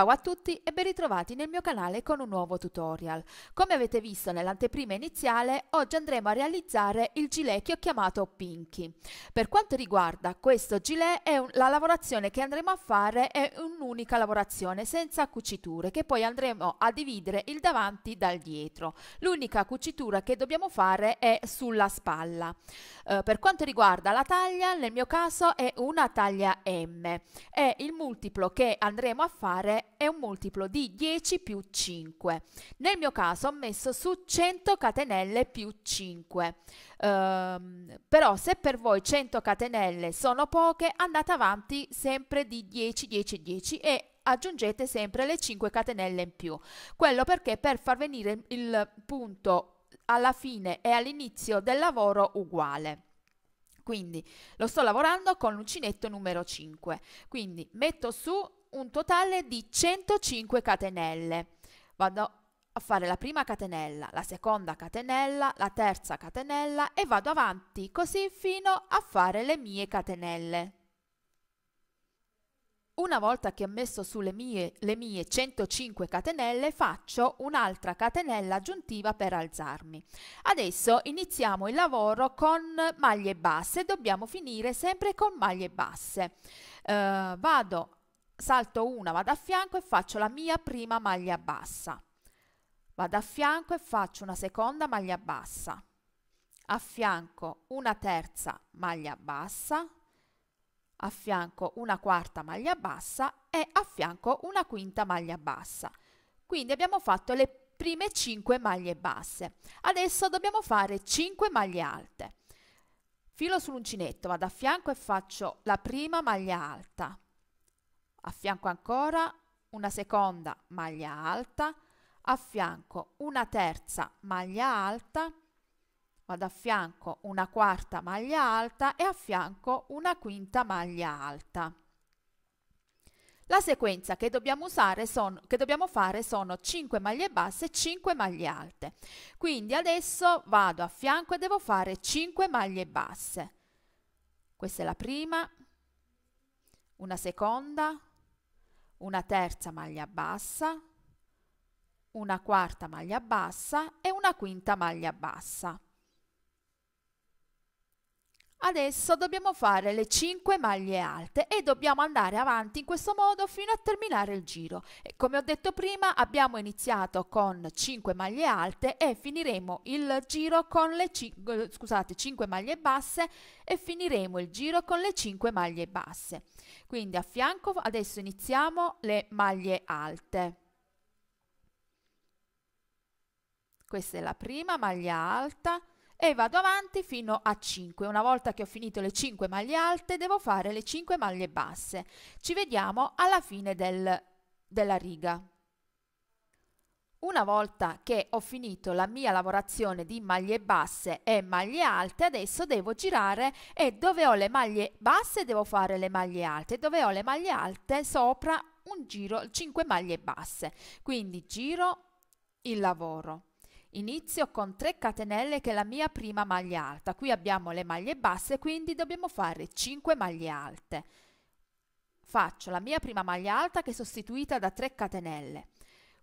Ciao a tutti e ben ritrovati nel mio canale con un nuovo tutorial. Come avete visto nell'anteprima iniziale, oggi andremo a realizzare il gilet che ho chiamato Pinky. Per quanto riguarda questo gilet, un, la lavorazione che andremo a fare è un'unica lavorazione senza cuciture che poi andremo a dividere il davanti dal dietro. L'unica cucitura che dobbiamo fare è sulla spalla. Eh, per quanto riguarda la taglia, nel mio caso è una taglia M e il multiplo che andremo a fare è un multiplo di 10 più 5. Nel mio caso ho messo su 100 catenelle più 5. Ehm, però se per voi 100 catenelle sono poche, andate avanti sempre di 10, 10, 10 e aggiungete sempre le 5 catenelle in più. Quello perché per far venire il punto alla fine e all'inizio del lavoro uguale. Quindi lo sto lavorando con l'uncinetto numero 5. Quindi metto su un totale di 105 catenelle. Vado a fare la prima catenella, la seconda catenella, la terza catenella e vado avanti così fino a fare le mie catenelle. Una volta che ho messo sulle mie, le mie 105 catenelle faccio un'altra catenella aggiuntiva per alzarmi. Adesso iniziamo il lavoro con maglie basse, dobbiamo finire sempre con maglie basse. Eh, vado salto una, vado a fianco e faccio la mia prima maglia bassa. Vado a fianco e faccio una seconda maglia bassa. A fianco una terza maglia bassa, a fianco una quarta maglia bassa e a fianco una quinta maglia bassa. Quindi abbiamo fatto le prime 5 maglie basse. Adesso dobbiamo fare 5 maglie alte. Filo sull'uncinetto, vado a fianco e faccio la prima maglia alta, a fianco ancora una seconda maglia alta, a fianco una terza maglia alta, vado a fianco una quarta maglia alta e a fianco una quinta maglia alta. La sequenza che dobbiamo, usare son, che dobbiamo, fare sono 5 maglie basse e 5 maglie alte. Quindi adesso vado a fianco e devo fare 5 maglie basse. Questa è la prima, una seconda, una terza maglia bassa, una quarta maglia bassa e una quinta maglia bassa. Adesso dobbiamo fare le 5 maglie alte e dobbiamo andare avanti in questo modo fino a terminare il giro. E come ho detto prima abbiamo iniziato con 5 maglie alte e finiremo il giro con le 5, scusate, 5 maglie basse e finiremo il giro con le 5 maglie basse. Quindi a fianco adesso iniziamo le maglie alte. Questa è la prima maglia alta e vado avanti fino a 5. Una volta che ho finito le 5 maglie alte devo fare le 5 maglie basse. Ci vediamo alla fine del, della riga. Una volta che ho finito la mia lavorazione di maglie basse e maglie alte, adesso devo girare e dove ho le maglie basse devo fare le maglie alte, dove ho le maglie alte sopra un giro 5 maglie basse. Quindi giro il lavoro. Inizio con 3 catenelle che è la mia prima maglia alta. Qui abbiamo le maglie basse, quindi dobbiamo fare 5 maglie alte. Faccio la mia prima maglia alta che è sostituita da 3 catenelle.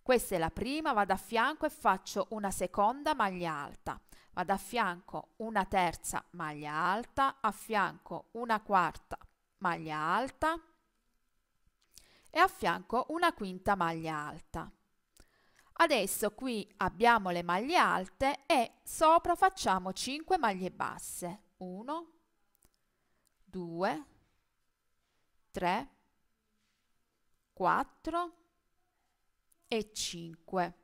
Questa è la prima, vado a fianco e faccio una seconda maglia alta. Vado a fianco una terza maglia alta, a fianco una quarta maglia alta e a fianco una quinta maglia alta. Adesso qui abbiamo le maglie alte e sopra facciamo 5 maglie basse. 1, 2, 3, 4 e 5.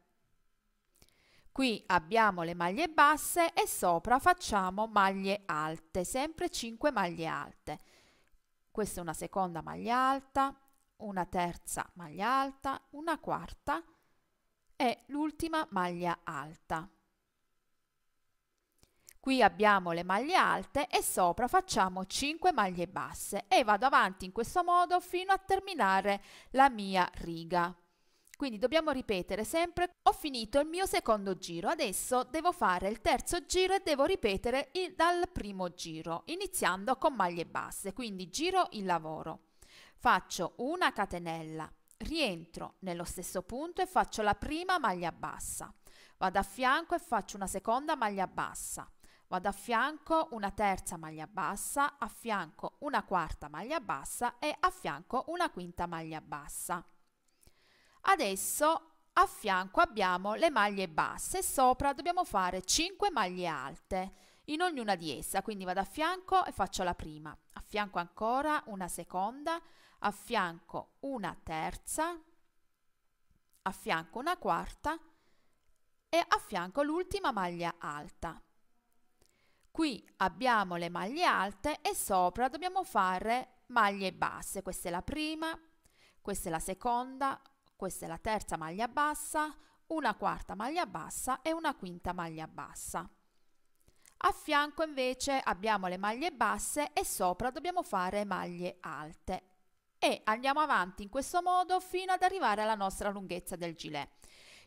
Qui abbiamo le maglie basse e sopra facciamo maglie alte, sempre 5 maglie alte. Questa è una seconda maglia alta, una terza maglia alta, una quarta è l'ultima maglia alta. Qui abbiamo le maglie alte e sopra facciamo 5 maglie basse e vado avanti in questo modo fino a terminare la mia riga. Quindi dobbiamo ripetere sempre ho finito il mio secondo giro, adesso devo fare il terzo giro e devo ripetere il, dal primo giro, iniziando con maglie basse, quindi giro il lavoro. Faccio una catenella, rientro nello stesso punto e faccio la prima maglia bassa, vado a fianco e faccio una seconda maglia bassa, vado a fianco una terza maglia bassa, a fianco una quarta maglia bassa e a fianco una quinta maglia bassa. Adesso a fianco abbiamo le maglie basse e sopra dobbiamo fare 5 maglie alte in ognuna di essa, quindi vado a fianco e faccio la prima, fianco ancora una seconda, a fianco una terza, a fianco una quarta e a fianco l'ultima maglia alta. Qui abbiamo le maglie alte e sopra dobbiamo fare maglie basse. Questa è la prima, questa è la seconda, questa è la terza maglia bassa, una quarta maglia bassa e una quinta maglia bassa. A fianco invece abbiamo le maglie basse e sopra dobbiamo fare maglie alte. E andiamo avanti in questo modo fino ad arrivare alla nostra lunghezza del gilet.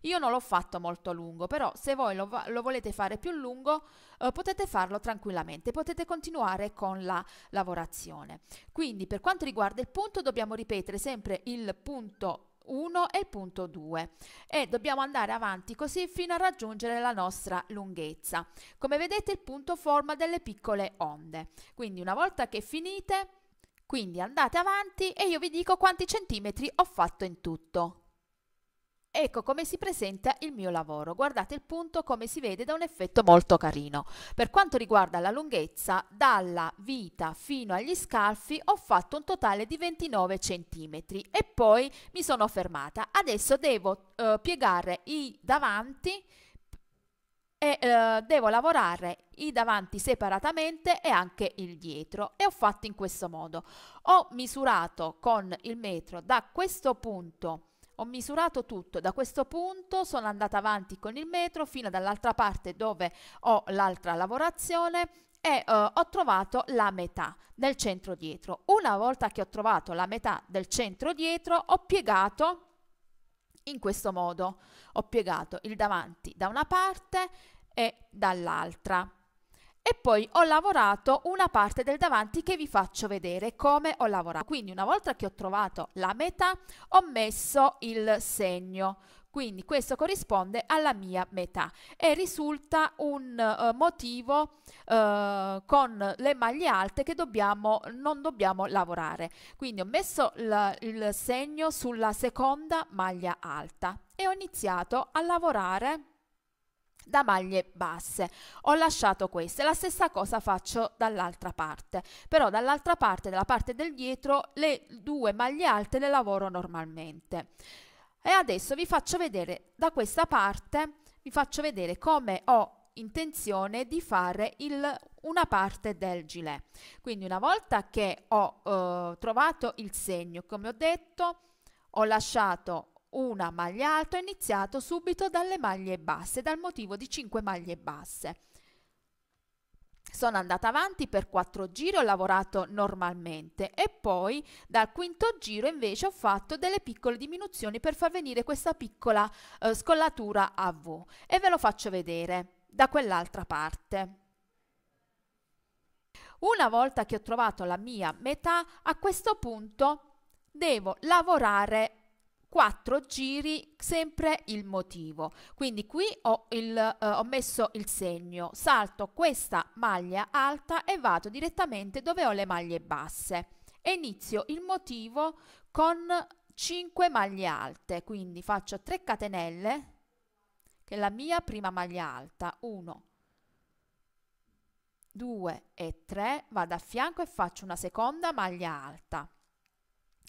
Io non l'ho fatto molto lungo, però se voi lo, lo volete fare più lungo eh, potete farlo tranquillamente, potete continuare con la lavorazione. Quindi per quanto riguarda il punto dobbiamo ripetere sempre il punto 1 e il punto 2 e dobbiamo andare avanti così fino a raggiungere la nostra lunghezza. Come vedete il punto forma delle piccole onde, quindi una volta che finite, quindi andate avanti e io vi dico quanti centimetri ho fatto in tutto. Ecco come si presenta il mio lavoro. Guardate il punto come si vede da un effetto molto carino. Per quanto riguarda la lunghezza, dalla vita fino agli scalfi ho fatto un totale di 29 cm e poi mi sono fermata. Adesso devo eh, piegare i davanti e eh, devo lavorare i davanti separatamente e anche il dietro e ho fatto in questo modo. Ho misurato con il metro da questo punto ho misurato tutto, da questo punto sono andata avanti con il metro fino dall'altra parte dove ho l'altra lavorazione e uh, ho trovato la metà del centro dietro. Una volta che ho trovato la metà del centro dietro ho piegato in questo modo, ho piegato il davanti da una parte e dall'altra e poi ho lavorato una parte del davanti che vi faccio vedere come ho lavorato. Quindi una volta che ho trovato la metà ho messo il segno, quindi questo corrisponde alla mia metà e risulta un uh, motivo uh, con le maglie alte che dobbiamo, non dobbiamo lavorare. Quindi ho messo il segno sulla seconda maglia alta e ho iniziato a lavorare da maglie basse. Ho lasciato queste, la stessa cosa faccio dall'altra parte, però dall'altra parte, dalla parte del dietro, le due maglie alte le lavoro normalmente. E adesso vi faccio vedere da questa parte, vi faccio vedere come ho intenzione di fare il, una parte del gilet. Quindi una volta che ho eh, trovato il segno, come ho detto, ho lasciato una maglia alta ho iniziato subito dalle maglie basse, dal motivo di 5 maglie basse. Sono andata avanti per 4 giri, ho lavorato normalmente e poi dal quinto giro invece ho fatto delle piccole diminuzioni per far venire questa piccola eh, scollatura a V e ve lo faccio vedere da quell'altra parte. Una volta che ho trovato la mia metà, a questo punto devo lavorare 4 giri sempre il motivo quindi qui ho, il, eh, ho, messo il segno salto questa maglia alta e vado direttamente dove ho le maglie basse e inizio il motivo con 5 maglie alte quindi faccio 3 catenelle che è la mia prima maglia alta 1 2 e 3 vado a fianco e faccio una seconda maglia alta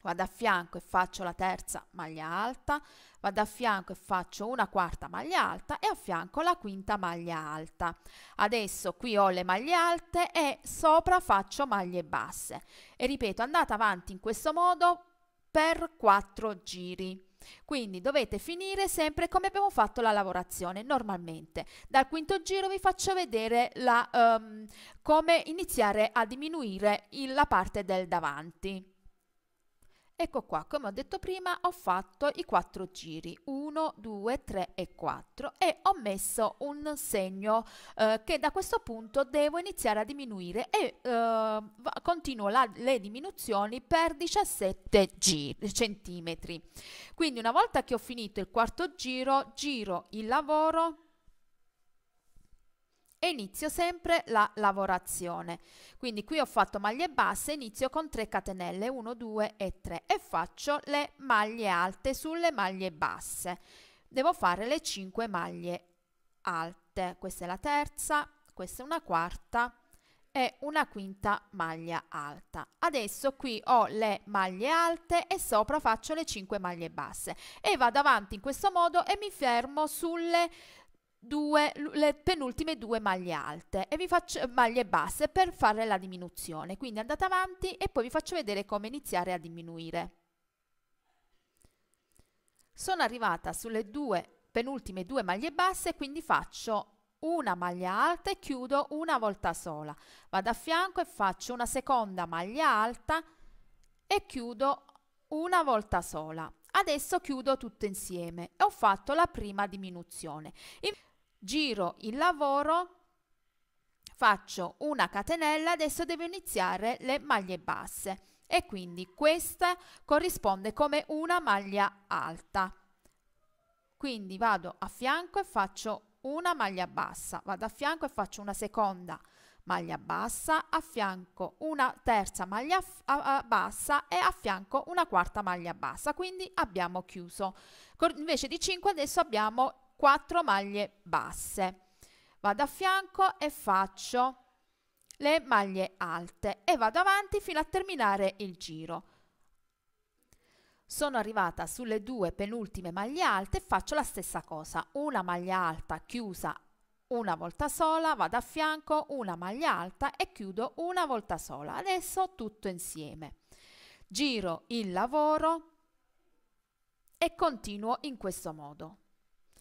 vado a fianco e faccio la terza maglia alta, vado a fianco e faccio una quarta maglia alta e a fianco la quinta maglia alta. Adesso qui ho le maglie alte e sopra faccio maglie basse. E ripeto, andate avanti in questo modo per 4 giri. Quindi dovete finire sempre come abbiamo fatto la lavorazione normalmente. Dal quinto giro vi faccio vedere la, um, come iniziare a diminuire la parte del davanti. Ecco qua, come ho detto prima, ho fatto i quattro giri, 1, 2, 3 e 4 e ho messo un segno eh, che da questo punto devo iniziare a diminuire e eh, continuo la, le diminuzioni per 17 giri, centimetri. Quindi una volta che ho finito il quarto giro, giro il lavoro e inizio sempre la lavorazione. Quindi qui ho fatto maglie basse, inizio con 3 catenelle, 1, 2 e 3 e faccio le maglie alte sulle maglie basse. Devo fare le 5 maglie alte, questa è la terza, questa è una quarta e una quinta maglia alta. Adesso qui ho le maglie alte e sopra faccio le 5 maglie basse e vado avanti in questo modo e mi fermo sulle due, le penultime due maglie alte e vi faccio maglie basse per fare la diminuzione quindi andate avanti e poi vi faccio vedere come iniziare a diminuire sono arrivata sulle due penultime due maglie basse quindi faccio una maglia alta e chiudo una volta sola vado a fianco e faccio una seconda maglia alta e chiudo una volta sola Adesso chiudo tutto insieme e ho fatto la prima diminuzione. Giro il lavoro, faccio una catenella, adesso devo iniziare le maglie basse e quindi questa corrisponde come una maglia alta. Quindi vado a fianco e faccio una maglia bassa, vado a fianco e faccio una seconda maglia maglia bassa, a fianco una terza maglia bassa e a fianco una quarta maglia bassa, quindi abbiamo chiuso. invece di 5 adesso abbiamo 4 maglie basse. Vado a fianco e faccio le maglie alte e vado avanti fino a terminare il giro. Sono arrivata sulle due penultime maglie alte e faccio la stessa cosa, una maglia alta chiusa una volta sola, vado a fianco, una maglia alta e chiudo una volta sola. Adesso tutto insieme. Giro il lavoro e continuo in questo modo.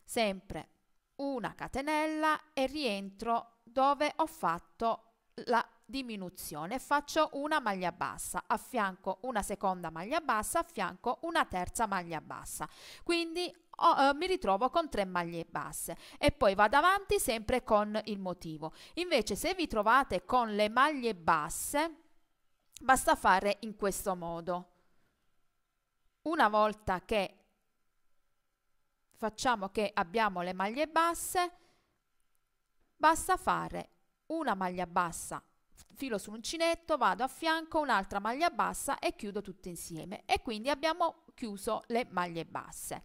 Sempre una catenella e rientro dove ho fatto la diminuzione faccio una maglia bassa affianco una seconda maglia bassa affianco una terza maglia bassa quindi o, eh, mi ritrovo con tre maglie basse e poi vado avanti sempre con il motivo. Invece se vi trovate con le maglie basse, basta fare in questo modo. Una volta che facciamo che abbiamo le maglie basse, basta fare una maglia bassa filo sull'uncinetto, vado a fianco, un'altra maglia bassa e chiudo tutto insieme e quindi abbiamo chiuso le maglie basse.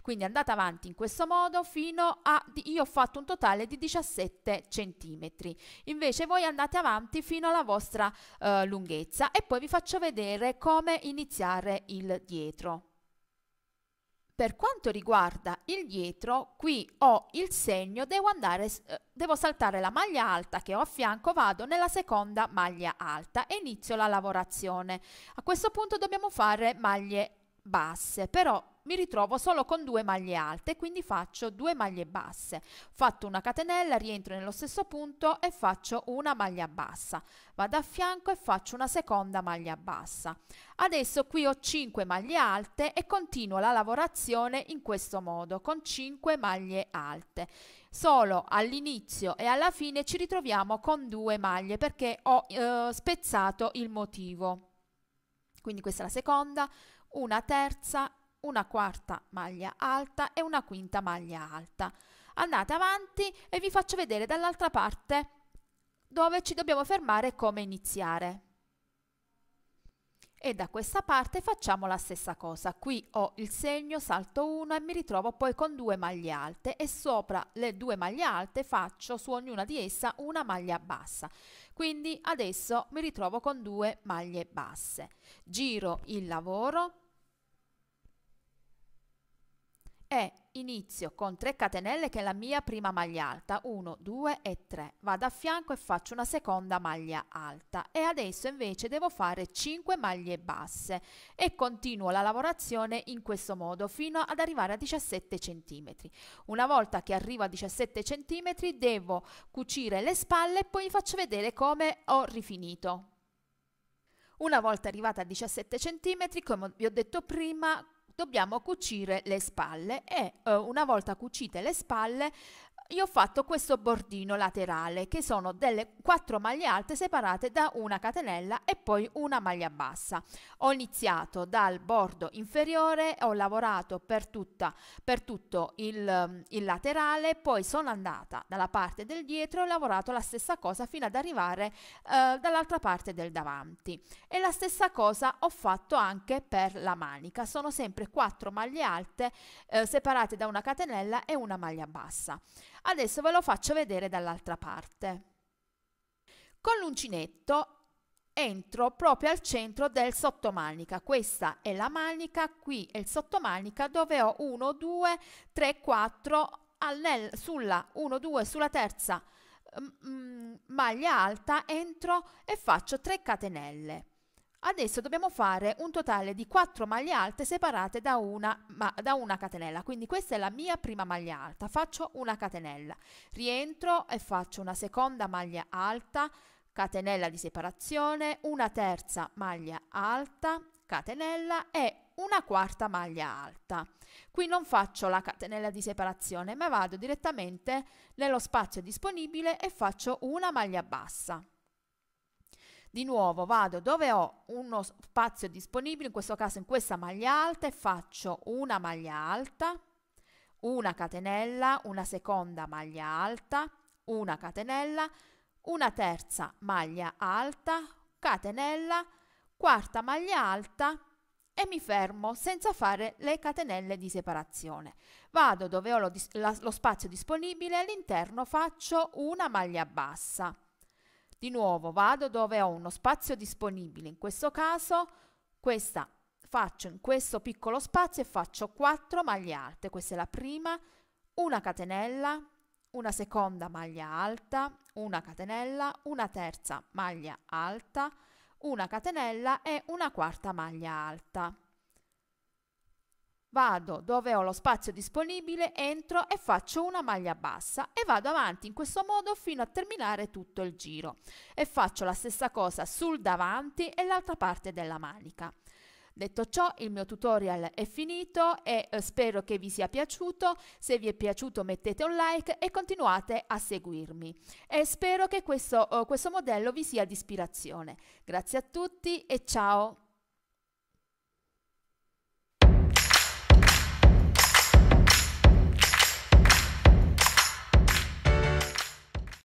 Quindi andate avanti in questo modo fino a io ho fatto un totale di 17 centimetri. Invece voi andate avanti fino alla vostra eh, lunghezza e poi vi faccio vedere come iniziare il dietro. Per quanto riguarda il dietro, qui ho il segno, devo, andare, eh, devo saltare la maglia alta che ho a fianco, vado nella seconda maglia alta e inizio la lavorazione. A questo punto dobbiamo fare maglie basse, però mi ritrovo solo con due maglie alte, quindi faccio due maglie basse. Fatto una catenella, rientro nello stesso punto e faccio una maglia bassa. Vado a fianco e faccio una seconda maglia bassa. Adesso qui ho 5 maglie alte e continuo la lavorazione in questo modo, con 5 maglie alte. Solo all'inizio e alla fine ci ritroviamo con due maglie perché ho eh, spezzato il motivo. Quindi questa è la seconda, una terza, una quarta maglia alta e una quinta maglia alta. Andate avanti e vi faccio vedere dall'altra parte dove ci dobbiamo fermare e come iniziare e da questa parte facciamo la stessa cosa qui ho il segno salto 1 e mi ritrovo poi con due maglie alte e sopra le due maglie alte faccio su ognuna di essa una maglia bassa quindi adesso mi ritrovo con due maglie basse giro il lavoro e Inizio con 3 catenelle che è la mia prima maglia alta, 1, 2 e 3. Vado a fianco e faccio una seconda maglia alta e adesso invece devo fare 5 maglie basse e continuo la lavorazione in questo modo fino ad arrivare a 17 centimetri Una volta che arrivo a 17 centimetri devo cucire le spalle e poi vi faccio vedere come ho rifinito. Una volta arrivata a 17 cm, come vi ho detto prima, dobbiamo cucire le spalle e eh, una volta cucite le spalle io ho fatto questo bordino laterale che sono delle quattro maglie alte separate da una catenella e poi una maglia bassa. Ho iniziato dal bordo inferiore, ho lavorato per, tutta, per tutto il, il laterale, poi sono andata dalla parte del dietro e ho lavorato la stessa cosa fino ad arrivare eh, dall'altra parte del davanti. E la stessa cosa ho fatto anche per la manica. Sono sempre quattro maglie alte eh, separate da una catenella e una maglia bassa. Adesso ve lo faccio vedere dall'altra parte. Con l'uncinetto entro proprio al centro del sottomanica. Questa è la manica, qui è il sottomanica dove ho 1, 2, 3, 4 nel, sulla 1, 2, sulla terza mm, mm, maglia alta entro e faccio 3 catenelle. Adesso dobbiamo fare un totale di 4 maglie alte separate da una, ma, da una catenella, quindi questa è la mia prima maglia alta, faccio una catenella, rientro e faccio una seconda maglia alta, catenella di separazione, una terza maglia alta, catenella e una quarta maglia alta. Qui non faccio la catenella di separazione, ma vado direttamente nello spazio disponibile e faccio una maglia bassa. Di nuovo vado dove ho uno spazio disponibile, in questo caso in questa maglia alta e faccio una maglia alta, una catenella, una seconda maglia alta, una catenella, una terza maglia alta, catenella, quarta maglia alta e mi fermo senza fare le catenelle di separazione. Vado dove ho lo, lo spazio disponibile all'interno faccio una maglia bassa di nuovo vado dove ho uno spazio disponibile, in questo caso questa faccio in questo piccolo spazio e faccio 4 maglie alte, questa è la prima, una catenella, una seconda maglia alta, una catenella, una terza maglia alta, una catenella e una quarta maglia alta. Vado dove ho lo spazio disponibile, entro e faccio una maglia bassa e vado avanti in questo modo fino a terminare tutto il giro e faccio la stessa cosa sul davanti e l'altra parte della manica. Detto ciò, il mio tutorial è finito e eh, spero che vi sia piaciuto. Se vi è piaciuto mettete un like e continuate a seguirmi. E spero che questo, eh, questo modello vi sia di ispirazione. Grazie a tutti e ciao!